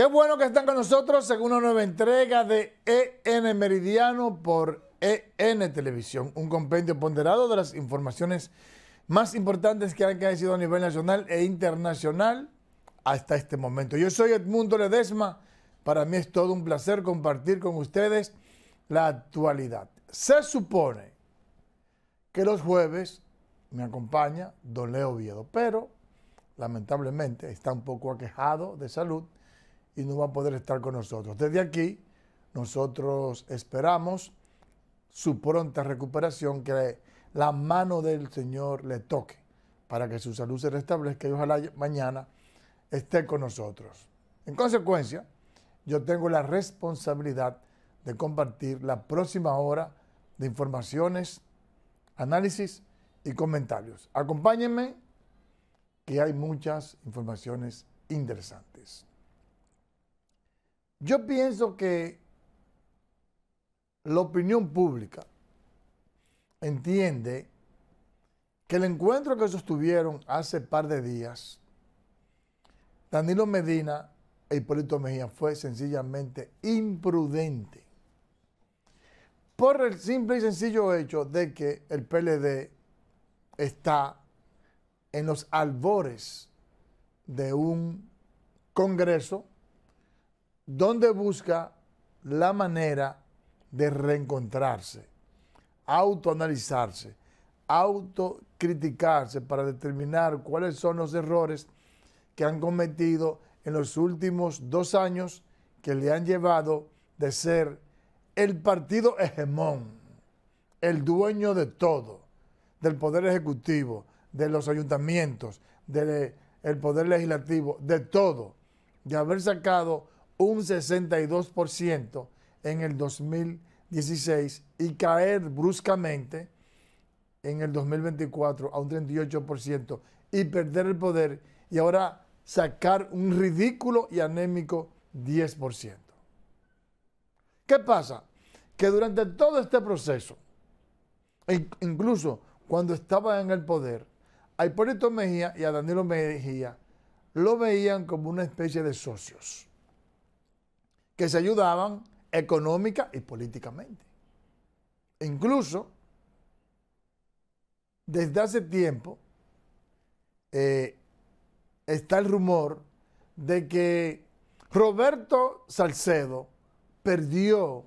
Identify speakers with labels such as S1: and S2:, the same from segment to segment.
S1: Qué bueno que están con nosotros en una nueva entrega de EN Meridiano por EN Televisión, un compendio ponderado de las informaciones más importantes que han caído a nivel nacional e internacional hasta este momento. Yo soy Edmundo Ledesma, para mí es todo un placer compartir con ustedes la actualidad. Se supone que los jueves me acompaña Don Leo Viedo, pero lamentablemente está un poco aquejado de salud y no va a poder estar con nosotros. Desde aquí, nosotros esperamos su pronta recuperación, que la mano del Señor le toque para que su salud se restablezca y ojalá mañana esté con nosotros. En consecuencia, yo tengo la responsabilidad de compartir la próxima hora de informaciones, análisis y comentarios. Acompáñenme que hay muchas informaciones interesantes. Yo pienso que la opinión pública entiende que el encuentro que sostuvieron hace par de días, Danilo Medina e Hipólito Mejía fue sencillamente imprudente. Por el simple y sencillo hecho de que el PLD está en los albores de un congreso donde busca la manera de reencontrarse, autoanalizarse, autocriticarse para determinar cuáles son los errores que han cometido en los últimos dos años que le han llevado de ser el partido hegemón, el dueño de todo, del poder ejecutivo, de los ayuntamientos, del eh, poder legislativo, de todo, de haber sacado un 62% en el 2016 y caer bruscamente en el 2024 a un 38% y perder el poder y ahora sacar un ridículo y anémico 10%. ¿Qué pasa? Que durante todo este proceso, e incluso cuando estaba en el poder, a Hipólito Mejía y a Danilo Mejía lo veían como una especie de socios que se ayudaban económica y políticamente. Incluso, desde hace tiempo, eh, está el rumor de que Roberto Salcedo perdió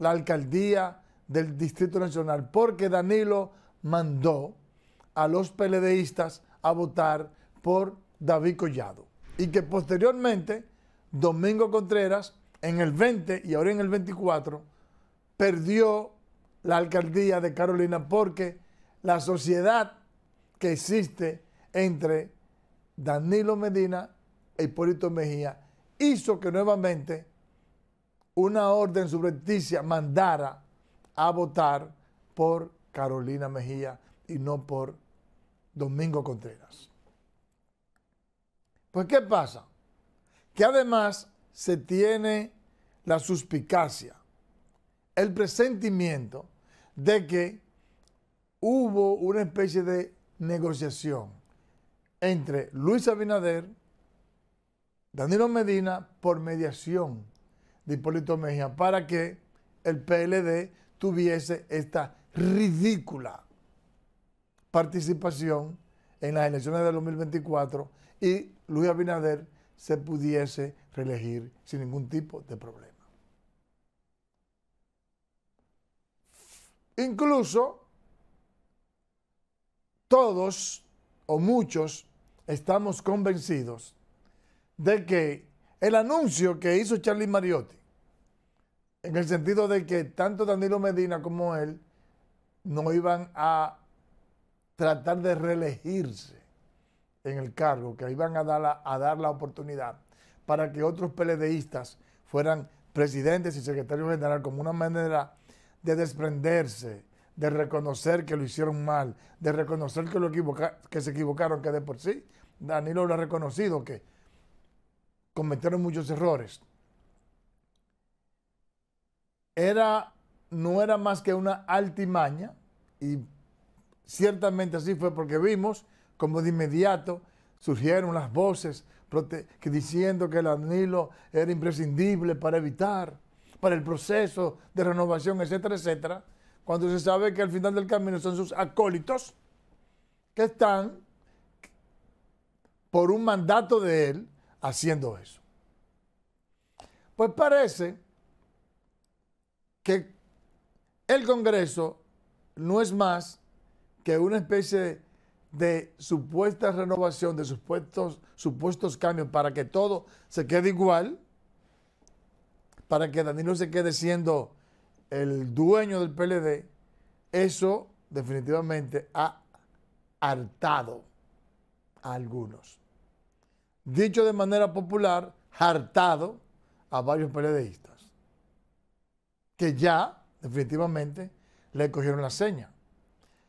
S1: la alcaldía del Distrito Nacional porque Danilo mandó a los peledeístas a votar por David Collado y que posteriormente Domingo Contreras en el 20 y ahora en el 24, perdió la alcaldía de Carolina porque la sociedad que existe entre Danilo Medina e Hipólito Mejía hizo que nuevamente una orden subrepticia mandara a votar por Carolina Mejía y no por Domingo Contreras. Pues ¿qué pasa? Que además se tiene la suspicacia, el presentimiento de que hubo una especie de negociación entre Luis Abinader, Danilo Medina, por mediación de Hipólito Mejía, para que el PLD tuviese esta ridícula participación en las elecciones del 2024 y Luis Abinader se pudiese reelegir sin ningún tipo de problema. Incluso todos o muchos estamos convencidos de que el anuncio que hizo Charlie Mariotti, en el sentido de que tanto Danilo Medina como él no iban a tratar de reelegirse en el cargo, que iban a dar la, a dar la oportunidad para que otros PLDistas fueran presidentes y secretarios general como una manera de desprenderse, de reconocer que lo hicieron mal, de reconocer que, lo que se equivocaron, que de por sí Danilo lo ha reconocido, que cometieron muchos errores. Era, no era más que una altimaña y ciertamente así fue porque vimos como de inmediato surgieron las voces que diciendo que el anilo era imprescindible para evitar, para el proceso de renovación, etcétera, etcétera, cuando se sabe que al final del camino son sus acólitos que están por un mandato de él haciendo eso. Pues parece que el Congreso no es más que una especie de de supuesta renovación, de supuestos, supuestos cambios para que todo se quede igual, para que Danilo se quede siendo el dueño del PLD, eso definitivamente ha hartado a algunos. Dicho de manera popular, hartado a varios PLDistas, que ya definitivamente le cogieron la seña.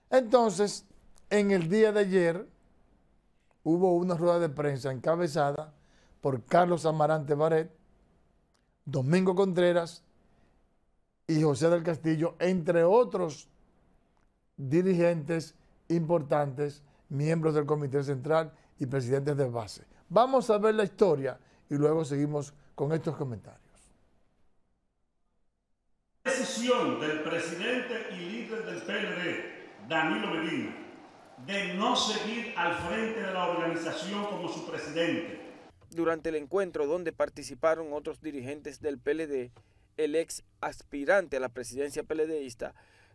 S1: Entonces, en el día de ayer hubo una rueda de prensa encabezada por Carlos Amarante Baret, Domingo Contreras y José del Castillo, entre otros dirigentes importantes, miembros del Comité Central y presidentes de base. Vamos a ver la historia y luego seguimos con estos comentarios. Decisión del presidente y líder del PLD, Danilo Medina, de no seguir al frente de la organización como su presidente.
S2: Durante el encuentro donde participaron otros dirigentes del PLD, el ex aspirante a la presidencia PLDista,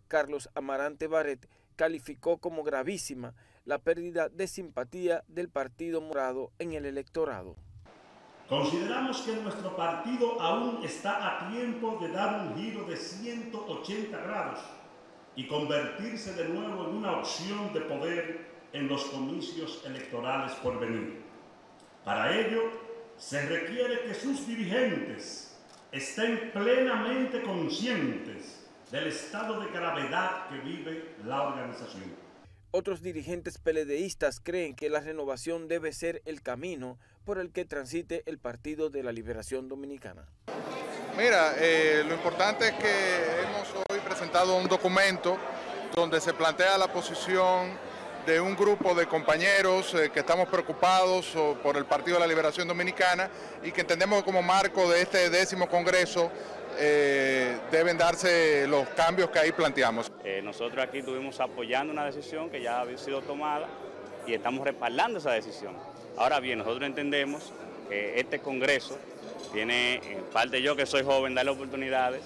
S2: Carlos Amarante Barret, calificó como gravísima la pérdida de simpatía del Partido Morado en el electorado. Consideramos
S1: que nuestro partido aún está a tiempo de dar un giro de 180 grados y convertirse de nuevo en una opción de poder en los comicios electorales por venir. Para ello, se requiere que sus dirigentes estén plenamente conscientes del estado de gravedad que vive la organización.
S2: Otros dirigentes peledeístas creen que la renovación debe ser el camino por el que transite el Partido de la Liberación Dominicana. Mira, eh, lo importante es que hemos presentado un documento donde se plantea la posición
S1: de un grupo de compañeros eh, que estamos preocupados por el Partido de la Liberación Dominicana y que entendemos como marco de este décimo Congreso eh, deben darse los cambios que ahí planteamos. Eh, nosotros aquí estuvimos apoyando una decisión que ya había sido tomada y estamos respaldando esa decisión. Ahora bien, nosotros entendemos que este Congreso tiene, en parte yo que soy joven, darle oportunidades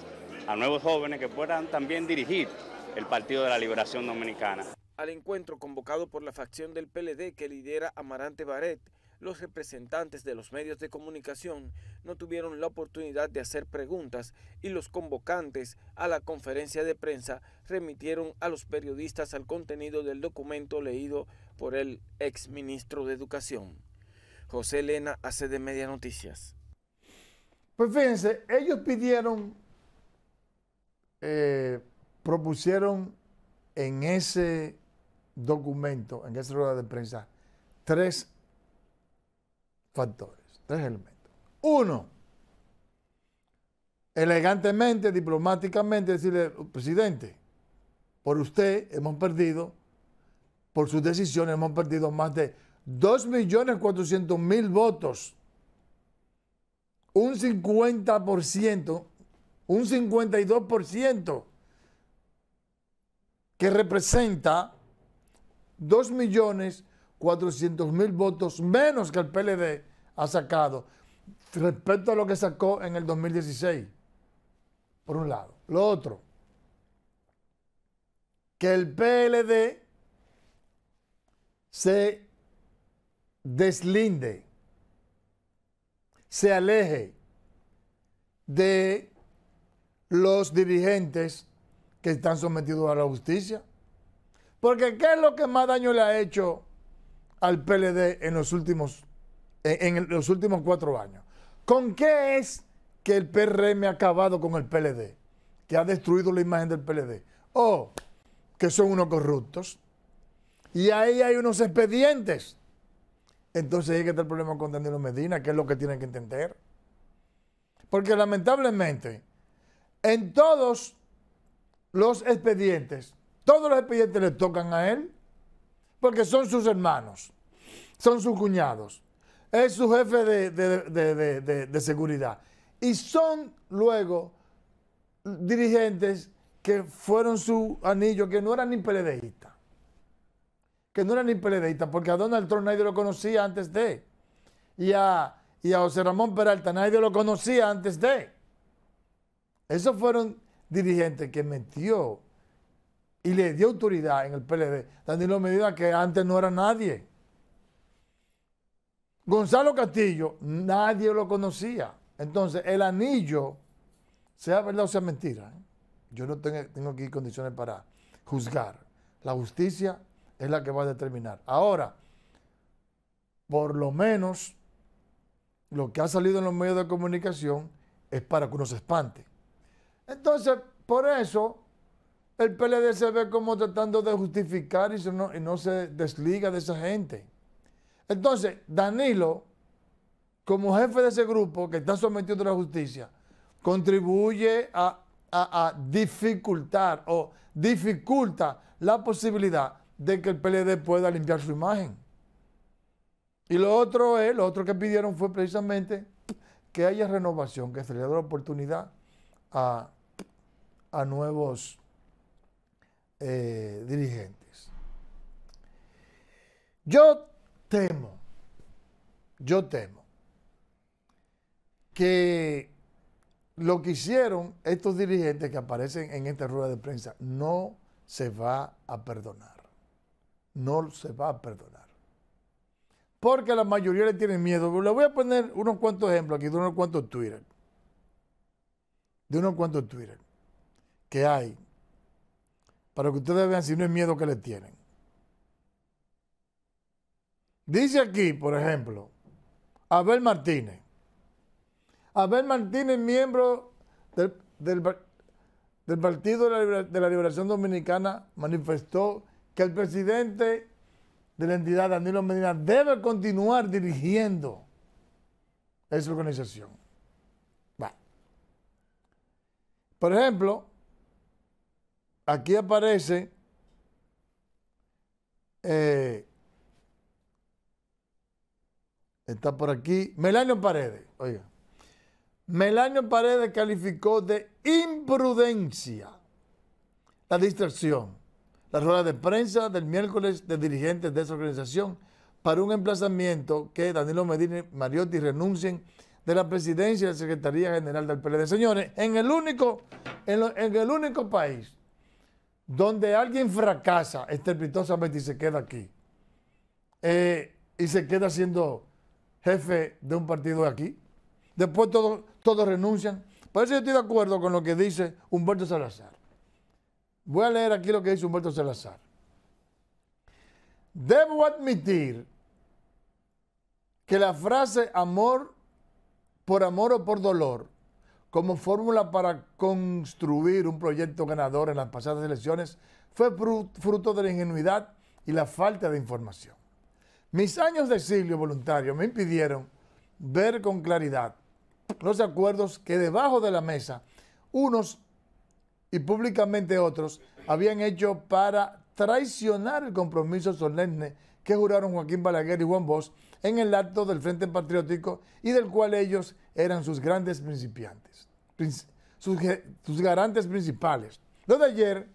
S2: a nuevos jóvenes que puedan también dirigir el Partido de la Liberación Dominicana. Al encuentro convocado por la facción del PLD que lidera Amarante Baret, los representantes de los medios de comunicación no tuvieron la oportunidad de hacer preguntas y los convocantes a la conferencia de prensa remitieron a los periodistas al contenido del documento leído por el exministro de Educación. José Elena hace de Media Noticias.
S1: Pues fíjense, ellos pidieron eh, propusieron en ese documento, en esa rueda de prensa, tres factores, tres elementos. Uno, elegantemente, diplomáticamente, decirle, presidente, por usted hemos perdido, por sus decisiones hemos perdido más de 2.400.000 votos, un 50% un 52% que representa 2.400.000 votos menos que el PLD ha sacado respecto a lo que sacó en el 2016, por un lado. Lo otro, que el PLD se deslinde, se aleje de los dirigentes que están sometidos a la justicia. Porque ¿qué es lo que más daño le ha hecho al PLD en los últimos, en, los últimos cuatro años? ¿Con qué es que el PRM ha acabado con el PLD? Que ha destruido la imagen del PLD. O que son unos corruptos. Y ahí hay unos expedientes. Entonces ahí que está el problema con Danilo Medina, que es lo que tienen que entender. Porque lamentablemente en todos los expedientes, todos los expedientes le tocan a él, porque son sus hermanos, son sus cuñados, es su jefe de, seguridad. Y son luego dirigentes que fueron su anillo, que no eran ni peledeístas. Que no eran ni peledeístas, porque a Donald Trump nadie lo conocía antes de. Y a, y a José Ramón Peralta nadie lo conocía antes de. Esos fueron dirigentes que metió y le dio autoridad en el PLD. Danilo Medina, que antes no era nadie. Gonzalo Castillo, nadie lo conocía. Entonces, el anillo, sea verdad o sea mentira, ¿eh? yo no tengo, tengo aquí condiciones para juzgar. La justicia es la que va a determinar. Ahora, por lo menos, lo que ha salido en los medios de comunicación es para que uno se espante. Entonces, por eso, el PLD se ve como tratando de justificar y, no, se desliga de esa gente. Entonces, Danilo, como jefe de ese grupo que está sometido a la justicia, contribuye a, dificultar o dificulta la posibilidad de que el PLD pueda limpiar su imagen. Y lo otro es, lo otro que pidieron fue precisamente que haya renovación, que se le dé la oportunidad a a nuevos eh, dirigentes. Yo temo, yo temo que lo que hicieron estos dirigentes que aparecen en esta rueda de prensa no se va a perdonar. No se va a perdonar. Porque la mayoría le tienen miedo. Le voy a poner unos cuantos ejemplos aquí, de unos cuantos Twitter. De unos cuantos Twitter que hay para que ustedes vean si no es miedo que le tienen. Dice aquí, por ejemplo, Abel Martínez. Abel Martínez, miembro del, Partido de la, Liberación Dominicana, manifestó que el presidente de la entidad, Danilo Medina, debe continuar dirigiendo esa organización. Por ejemplo, aquí aparece eh, está por aquí, Melanio Paredes, oiga. Melanio Paredes calificó de imprudencia la distracción, la rueda de prensa del miércoles de dirigentes de esa organización para un emplazamiento que Danilo Medina y Mariotti renuncien de la presidencia de la Secretaría General del PLD. Señores, en el único, en el único país donde alguien fracasa estrepitosamente y se queda aquí, eh, y se queda siendo jefe de un partido de aquí, después todos renuncian. Por eso yo estoy de acuerdo con lo que dice Humberto Salazar. Voy a leer aquí lo que dice Humberto Salazar. Debo admitir que la frase amor por amor o por dolor como fórmula para construir un proyecto ganador en las pasadas elecciones fue fruto de la ingenuidad y la falta de información. Mis años de exilio voluntario me impidieron ver con claridad los acuerdos que debajo de la mesa unos y públicamente otros habían hecho para traicionar el compromiso solemne que juraron Joaquín Balaguer y Juan Bosch en el acto del Frente Patriótico y del cual ellos eran sus grandes principiantes, sus, garantes principales. Lo de ayer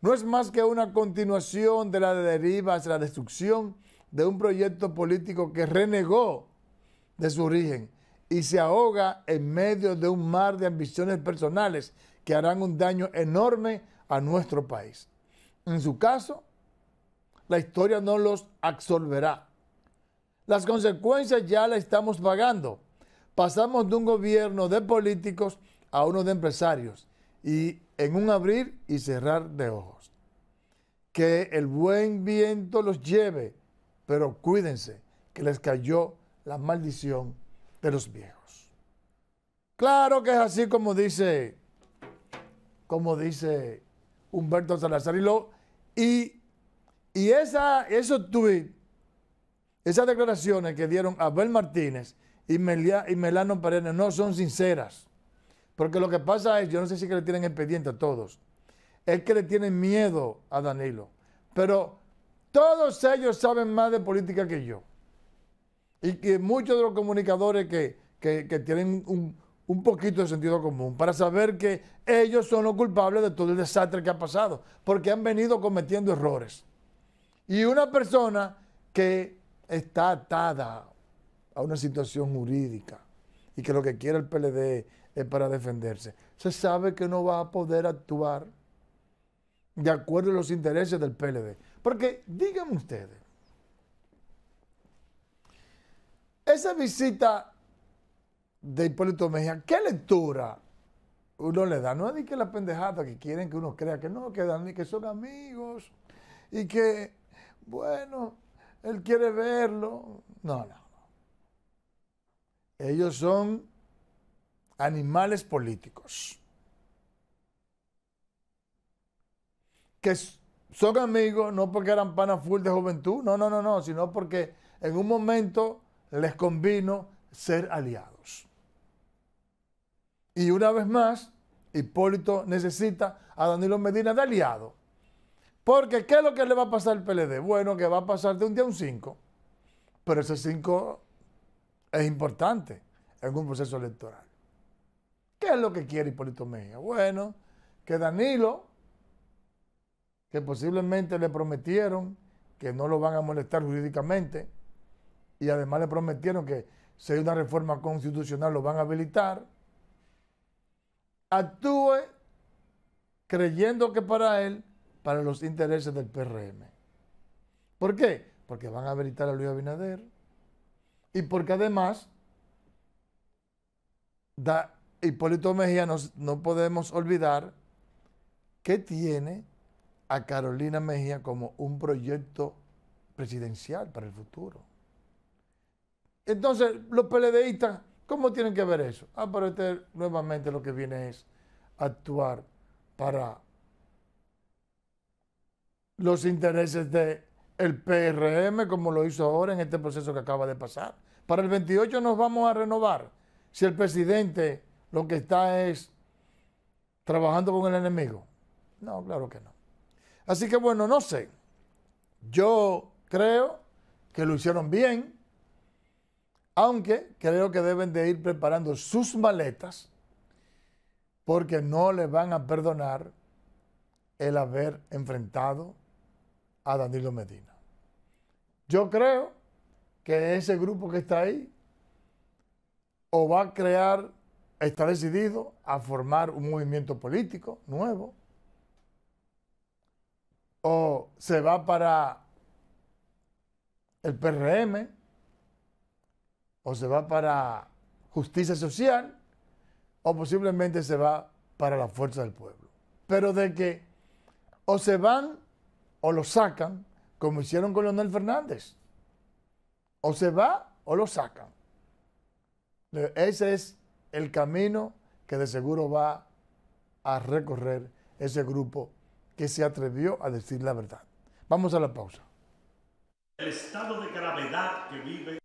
S1: no es más que una continuación de la deriva hacia la destrucción de un proyecto político que renegó de su origen y se ahoga en medio de un mar de ambiciones personales que harán un daño enorme a nuestro país. En su caso, la historia no los absolverá. Las consecuencias ya las estamos pagando pasamos de un gobierno de políticos a uno de empresarios y en un abrir y cerrar de ojos. Que el buen viento los lleve, pero cuídense, que les cayó la maldición de los viejos. Claro que es así como dice, como dice Humberto Salazar. Y, lo, y, esa, esos tweets, esas declaraciones que dieron Abel Martínez y, y Melano Perenne no son sinceras. Porque lo que pasa es, yo no sé si que le tienen expediente a todos, es que le tienen miedo a Danilo. Pero todos ellos saben más de política que yo. Y que muchos de los comunicadores que, tienen un, un poquito de sentido común para saber que ellos son los culpables de todo el desastre que ha pasado, porque han venido cometiendo errores. Y una persona que está atada a una situación jurídica y que lo que quiere el PLD es para defenderse, se sabe que no va a poder actuar de acuerdo a los intereses del PLD. Porque díganme ustedes, esa visita de Hipólito Mejía, ¿qué lectura uno le da? No es ni que la pendejada que quieren que uno crea que no, que, dan, que son amigos y que, bueno, él quiere verlo. No, no. Ellos son animales políticos. Que son amigos no porque eran pana full de juventud, no, no, no, no, sino porque en un momento les convino ser aliados. Y una vez más, Hipólito necesita a Danilo Medina de aliado. Porque ¿qué es lo que le va a pasar al PLD? Bueno, que va a pasar de un día a un cinco. Pero ese 5 es importante en un proceso electoral. ¿Qué es lo que quiere Hipólito Mejía? Bueno, que Danilo, que posiblemente le prometieron que no lo van a molestar jurídicamente, y además le prometieron que si hay una reforma constitucional lo van a habilitar, actúe creyendo que para él, para los intereses del PRM. ¿Por qué? Porque van a habilitar a Luis Abinader y porque además, Hipólito Mejía no podemos olvidar que tiene a Carolina Mejía como un proyecto presidencial para el futuro. Entonces, los PLDistas, ¿cómo tienen que ver eso? Ah, pero este nuevamente lo que viene es actuar para los intereses del el PRM, como lo hizo ahora en este proceso que acaba de pasar. Para el 28 nos vamos a renovar si el presidente lo que está es trabajando con el enemigo. No, claro que no. Así que bueno, no sé. Yo creo que lo hicieron bien, aunque creo que deben de ir preparando sus maletas porque no le van a perdonar el haber enfrentado a Danilo Medina. Yo creo que ese grupo que está ahí o va a crear, está decidido a formar un movimiento político nuevo, o se va para el PRM, o se va para justicia social, o posiblemente se va para la fuerza del pueblo. Pero de que o se van o lo sacan, como hicieron con Leonel Fernández. O se va o lo sacan. Ese es el camino que de seguro va a recorrer ese grupo que se atrevió a decir la verdad. Vamos a la pausa. El estado de gravedad que vive